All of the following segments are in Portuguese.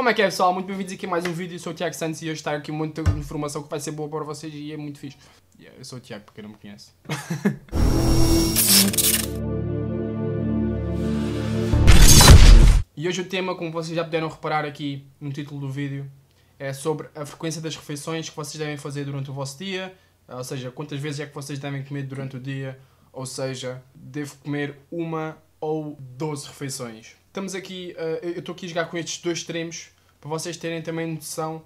Como é que é pessoal? Muito bem-vindos aqui a mais um vídeo, eu sou o Tiago Santos e hoje está aqui muita informação que vai ser boa para vocês e é muito fixe. Yeah, eu sou o Tiago, porque não me conhece. e hoje o tema, como vocês já puderam reparar aqui no título do vídeo, é sobre a frequência das refeições que vocês devem fazer durante o vosso dia, ah, ou seja, quantas vezes é que vocês devem comer durante o dia, ou seja, devo comer uma ou 12 refeições estamos aqui, uh, eu estou aqui a jogar com estes dois extremos para vocês terem também noção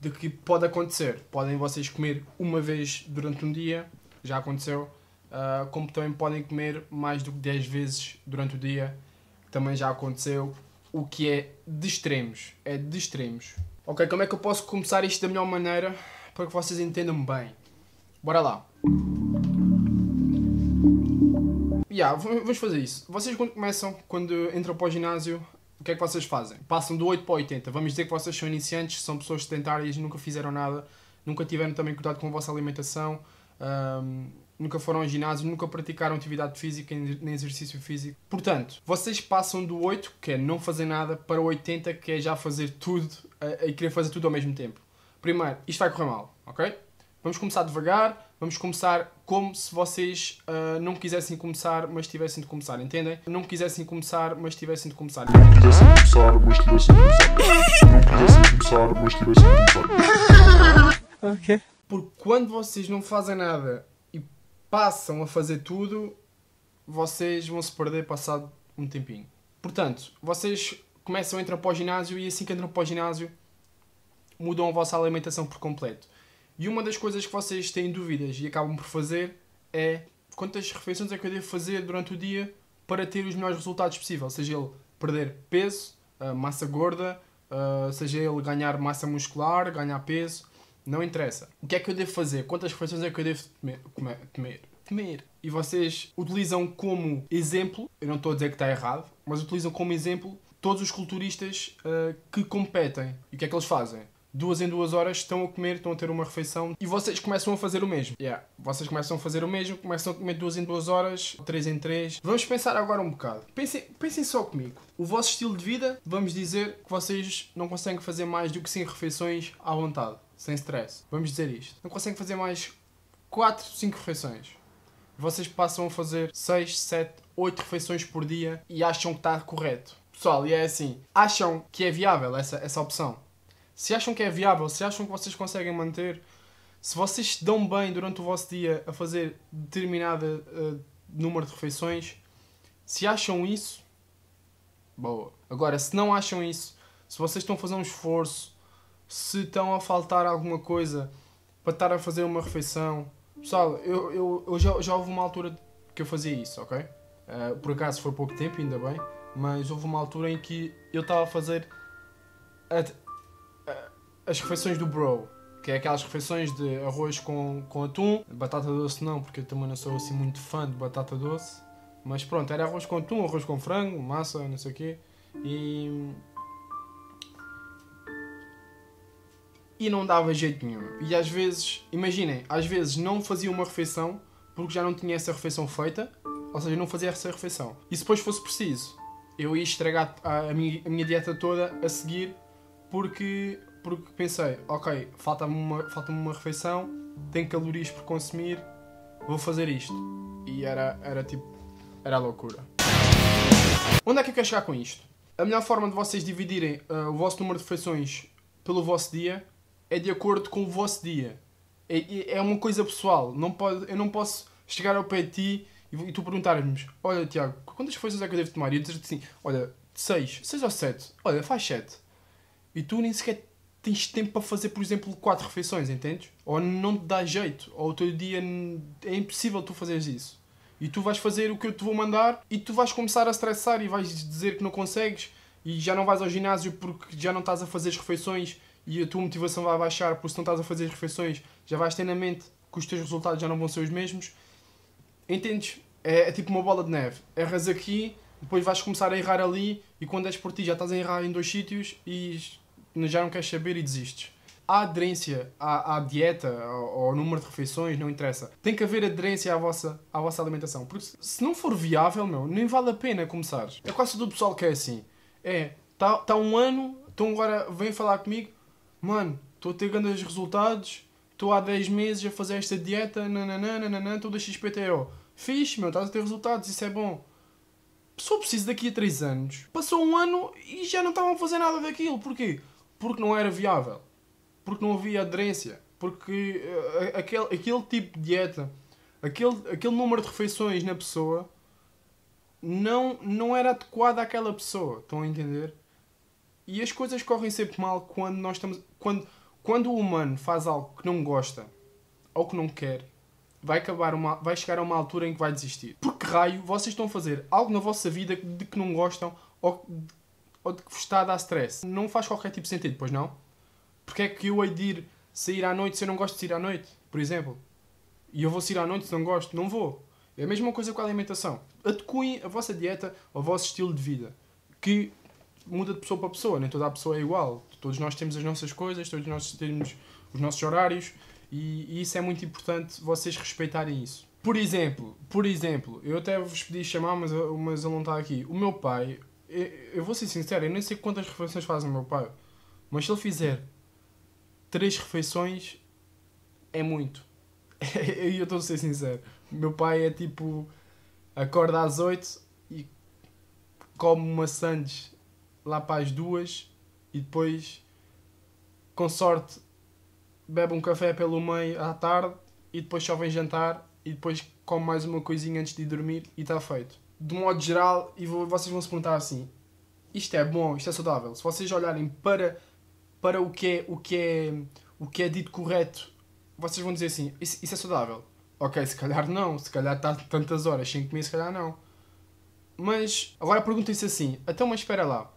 de que pode acontecer. Podem vocês comer uma vez durante um dia, já aconteceu, uh, como também podem comer mais do que 10 vezes durante o dia, também já aconteceu, o que é de extremos, é de extremos. Ok, como é que eu posso começar isto da melhor maneira para que vocês entendam bem? Bora lá! yeah, vamos fazer isso. Vocês quando começam, quando entram para o ginásio, o que é que vocês fazem? Passam do 8 para o 80. Vamos dizer que vocês são iniciantes, são pessoas sedentárias, nunca fizeram nada, nunca tiveram também cuidado com a vossa alimentação, nunca foram ao ginásio, nunca praticaram atividade física nem exercício físico. Portanto, vocês passam do 8, que é não fazer nada, para o 80, que é já fazer tudo e querer fazer tudo ao mesmo tempo. Primeiro, isto vai correr mal, ok? Vamos começar devagar, vamos começar como se vocês uh, não quisessem começar, mas tivessem de começar, entendem? Não quisessem começar, mas tivessem de começar. Não quisessem começar, mas tivessem de começar. Não quisessem começar, mas tivessem de começar. Ok. Porque quando vocês não fazem nada e passam a fazer tudo, vocês vão se perder passado um tempinho. Portanto, vocês começam a entrar para o ginásio e assim que entram para o ginásio, mudam a vossa alimentação por completo e uma das coisas que vocês têm dúvidas e acabam por fazer é quantas refeições é que eu devo fazer durante o dia para ter os melhores resultados possíveis, seja ele perder peso, ah, massa gorda, ah, seja ele ganhar massa muscular, ganhar peso, não interessa. O que é que eu devo fazer? Quantas refeições é que eu devo comer? comer, E vocês utilizam como exemplo, eu não estou a dizer que está errado, mas utilizam como exemplo todos os culturistas uh, que competem. E o que é que eles fazem? duas em duas horas estão a comer, estão a ter uma refeição e vocês começam a fazer o mesmo. Yeah, vocês começam a fazer o mesmo, começam a comer duas em duas horas, três em três. Vamos pensar agora um bocado. Pensem, pensem só comigo. O vosso estilo de vida, vamos dizer que vocês não conseguem fazer mais do que 5 refeições à vontade, sem stress. Vamos dizer isto. Não conseguem fazer mais 4, 5 refeições. Vocês passam a fazer 6, 7, 8 refeições por dia e acham que está correto. Pessoal, e é assim, acham que é viável essa, essa opção? Se acham que é viável, se acham que vocês conseguem manter, se vocês dão bem durante o vosso dia a fazer determinado uh, eh, número de refeições, se acham isso, boa. Agora, se não acham isso, se vocês estão a fazer um esforço, se estão a faltar alguma coisa para estar a fazer uma refeição, pessoal, eu, eu, eu já, já houve uma altura que eu fazia isso, ok? Uh, por acaso foi pouco tempo, ainda bem, mas houve uma altura em que eu estava a fazer as refeições do bro, que é aquelas refeições de arroz com, com atum, batata doce não, porque eu também não sou assim muito fã de batata doce, mas pronto, era arroz com atum, arroz com frango, massa, não sei o quê, e... E não dava jeito nenhum. E às vezes, imaginem, às vezes não fazia uma refeição porque já não tinha essa refeição feita, ou seja, não fazia essa refeição. E se depois fosse preciso, eu ia estragar a, minha, a minha dieta toda a seguir porque porque pensei, ok, falta-me uma, falta uma refeição, tenho calorias por consumir, vou fazer isto. E era, era tipo, era loucura. Onde é que eu quero chegar com isto? A melhor forma de vocês dividirem uh, o vosso número de refeições pelo vosso dia é de acordo com o vosso dia. É, é, é uma coisa pessoal. Não pode, eu não posso chegar ao pé de ti e, e tu perguntar me Olha, Tiago, quantas refeições é que eu devo tomar? E eu dizer-te assim: Olha, 6, 6 ou 7, olha, faz 7. E tu nem sequer tens tempo para fazer, por exemplo, quatro refeições, entendes? Ou não te dá jeito, ou o teu dia é impossível tu fazeres isso. E tu vais fazer o que eu te vou mandar e tu vais começar a estressar e vais dizer que não consegues e já não vais ao ginásio porque já não estás a fazer as refeições e a tua motivação vai baixar porque se não estás a fazer as refeições já vais ter na mente que os teus resultados já não vão ser os mesmos. Entendes? É, é tipo uma bola de neve. Erras aqui, depois vais começar a errar ali e quando és por ti já estás a errar em dois sítios e já não queres saber e desistes. A aderência à, à dieta, ao, ao, número de refeições, não interessa. Tem que haver aderência à vossa, à vossa alimentação. Porque se não for viável, meu, nem vale a pena começar. É quase do pessoal que é assim. É, está tá um ano, então agora vem falar comigo. Mano, estou a ter grandes resultados, estou há 10 meses a fazer esta dieta, nananana, estou da XPTO. É, fixe, meu, estás a ter resultados, isso é bom só preciso daqui a 3 anos. Passou um ano e já não estavam a fazer nada daquilo. Porquê? porque não era viável, porque não havia aderência, porque uh, aquele, aquele tipo de dieta, aquele, aquele número de refeições na pessoa não, não era adequado àquela pessoa. Estão a entender? E as coisas correm sempre mal quando nós estamos. Quando, quando o humano faz algo que não gosta ou que não quer, vai, acabar uma, vai chegar a uma altura em que vai desistir. Porque raio vocês estão a fazer algo na vossa vida de que não gostam ou ou de que vos está a dar stress. Não faz qualquer tipo de sentido, pois não? Porque é que eu hei de ir sair à noite se eu não gosto de sair à noite, por exemplo? E eu vou sair à noite se não gosto? Não vou. É a mesma coisa com a alimentação. Adequem a vossa dieta ao vosso estilo de vida, que muda de pessoa para pessoa, nem toda a pessoa é igual. Todos nós temos as nossas coisas, todos nós temos os nossos horários e, e isso é muito importante vocês respeitarem isso. Por exemplo, por exemplo, eu até vos pedi chamar, mas, mas ele não está aqui. O meu pai, eu vou ser sincero, eu nem sei quantas refeições faz o meu pai, mas se ele fizer três refeições, é muito. eu estou a ser sincero. Meu pai é tipo. acorda às 8 e come uma sandes lá para as duas e depois, com sorte, bebe um café pelo meio à tarde e depois só vem jantar e depois come mais uma coisinha antes de dormir e está feito de um modo geral, e vocês vão se perguntar assim: isto é bom, isto é saudável. Se vocês olharem para, para o, que é, o, que é, o que é dito correto, vocês vão dizer assim: isso, isso é saudável. Ok, se calhar não, se calhar está tantas horas sem comer, se calhar não. Mas agora perguntem-se assim: então, mas espera lá,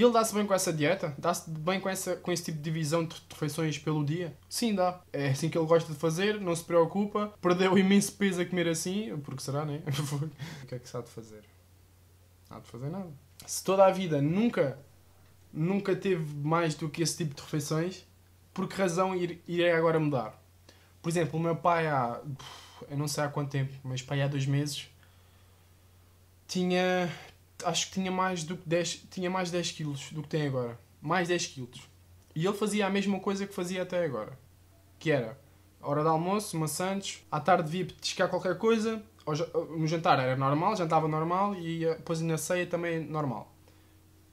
e ele dá-se bem com essa dieta? Dá-se bem com, essa, com esse tipo de divisão de refeições pelo dia? Sim, dá. É assim que ele gosta de fazer, não se preocupa. Perdeu imenso peso a comer assim, porque será, né? o que é que se há de fazer? Não há de fazer nada. Se toda a vida nunca, nunca teve mais do que esse tipo de refeições, por que razão irei agora mudar? Por exemplo, o meu pai há. Eu não sei há quanto tempo, mas pai há dois meses. Tinha acho que tinha mais, do que 10, tinha mais 10 quilos do que tem agora. Mais 10 quilos. E ele fazia a mesma coisa que fazia até agora. Que era, hora de almoço, maçantes, à tarde via petiscar qualquer coisa, no jantar era normal, jantava normal e depois na ceia também normal.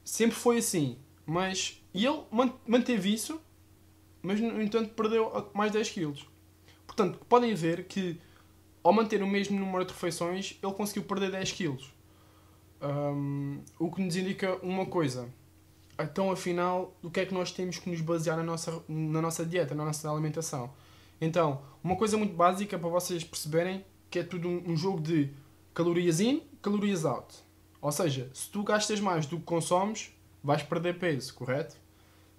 Sempre foi assim, mas e ele manteve isso, mas no entanto perdeu mais 10 quilos. Portanto, podem ver que ao manter o mesmo número de refeições, ele conseguiu perder 10 quilos. Um, o que nos indica uma coisa. Então, afinal, o que é que nós temos que nos basear na nossa, na nossa dieta, na nossa alimentação? Então, uma coisa muito básica para vocês perceberem que é tudo um, jogo de calorias in, calorias out. Ou seja, se tu gastas mais do que consomes, vais perder peso, correto?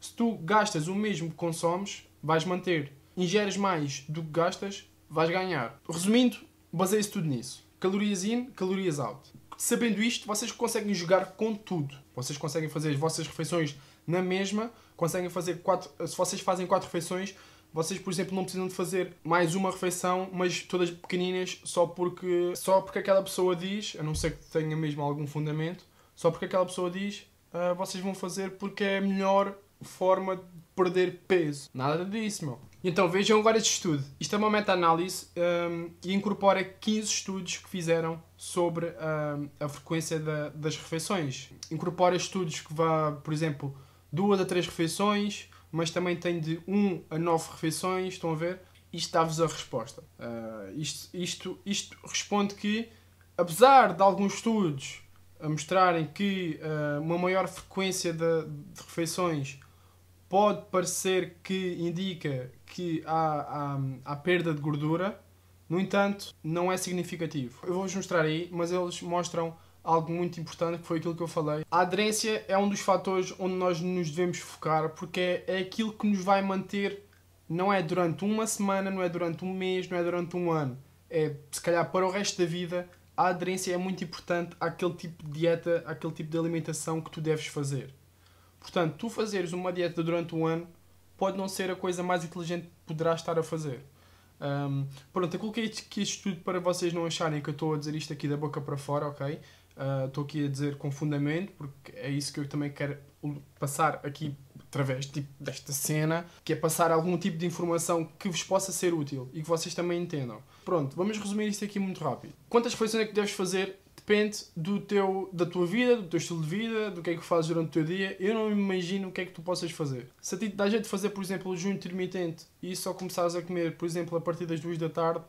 Se tu gastas o mesmo que consomes, vais manter. Ingeres mais do que gastas, vais ganhar. Resumindo, baseia-se tudo nisso. Calorias in, calorias out. Sabendo isto, vocês conseguem jogar com tudo. Vocês conseguem fazer as vossas refeições na mesma, conseguem fazer quatro. Se vocês fazem quatro refeições, vocês, por exemplo, não precisam de fazer mais uma refeição, mas todas pequeninas, só porque, só porque aquela pessoa diz, a não ser que tenha mesmo algum fundamento, só porque aquela pessoa diz, uh, vocês vão fazer porque é a melhor forma perder peso. Nada disso, meu. Então vejam agora este estudo. Isto é uma meta-análise um, e incorpora 15 estudos que fizeram sobre um, a frequência da, das refeições. Incorpora estudos que vá, por exemplo, duas a três refeições, mas também tem de 1 a 9 refeições, estão a ver? Isto dá-vos a resposta. Uh, isto, isto, isto responde que, apesar de alguns estudos a mostrarem que uh, uma maior frequência de, de refeições pode parecer que indica que há, há, há perda de gordura, no entanto, não é significativo. Eu vou-vos mostrar aí, mas eles mostram algo muito importante que foi aquilo que eu falei. A aderência é um dos fatores onde nós nos devemos focar porque é aquilo que nos vai manter, não é durante uma semana, não é durante um mês, não é durante um ano, é se calhar para o resto da vida. A aderência é muito importante àquele tipo de dieta, àquele tipo de alimentação que tu deves fazer. Portanto, tu fazeres uma dieta durante um ano pode não ser a coisa mais inteligente que poderás estar a fazer. Um, pronto, eu coloquei aqui isto tudo para vocês não acharem que eu estou a dizer isto aqui da boca para fora, ok? Ah, estou uh, aqui a dizer com fundamento, porque é isso que eu também quero passar aqui através tipo, desta cena, que é passar algum tipo de informação que vos possa ser útil e que vocês também entendam. Pronto, vamos resumir isto aqui muito rápido. Quantas refeições é que deves fazer depende do teu, da tua vida, do teu estilo de vida, do que é que fazes durante o teu dia. Eu não imagino o que é que tu possas fazer. Se a ti te dá jeito de fazer, por exemplo, o jejum intermitente e só começares a comer, por exemplo, a partir das duas da tarde,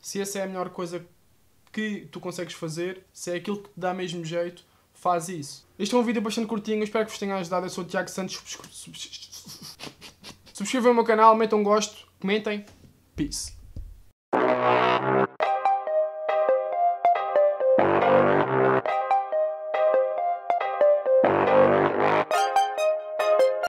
se essa é a melhor coisa que tu consegues fazer, se é aquilo que te dá mesmo jeito, faz isso. Este é um vídeo bastante curtinho, espero que vos tenha ajudado. Eu sou o Tiago Santos. Subscrevam o meu canal, metam um gosto, comentem. Peace.